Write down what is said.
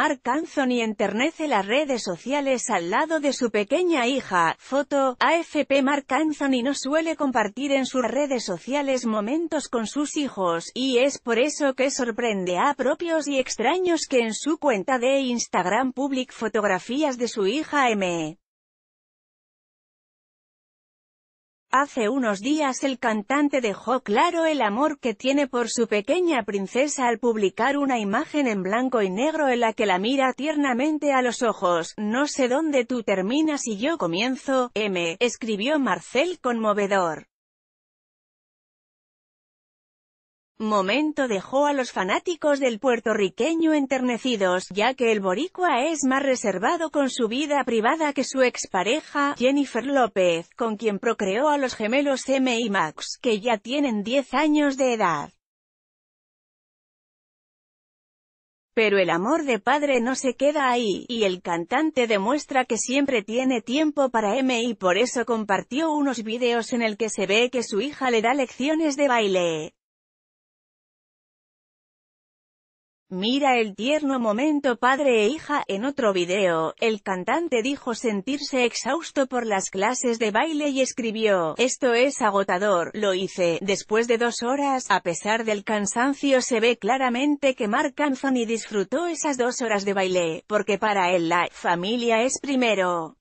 Mark Anthony enternece las redes sociales al lado de su pequeña hija. Foto, AFP Mark Anthony no suele compartir en sus redes sociales momentos con sus hijos, y es por eso que sorprende a propios y extraños que en su cuenta de Instagram public fotografías de su hija M. Hace unos días el cantante dejó claro el amor que tiene por su pequeña princesa al publicar una imagen en blanco y negro en la que la mira tiernamente a los ojos. No sé dónde tú terminas y yo comienzo, M, escribió Marcel conmovedor. momento dejó a los fanáticos del puertorriqueño enternecidos, ya que el boricua es más reservado con su vida privada que su expareja, Jennifer López, con quien procreó a los gemelos M y Max, que ya tienen 10 años de edad. Pero el amor de padre no se queda ahí, y el cantante demuestra que siempre tiene tiempo para M y por eso compartió unos vídeos en el que se ve que su hija le da lecciones de baile. Mira el tierno momento padre e hija, en otro video, el cantante dijo sentirse exhausto por las clases de baile y escribió, esto es agotador, lo hice, después de dos horas, a pesar del cansancio se ve claramente que Mark Anthony disfrutó esas dos horas de baile, porque para él la familia es primero.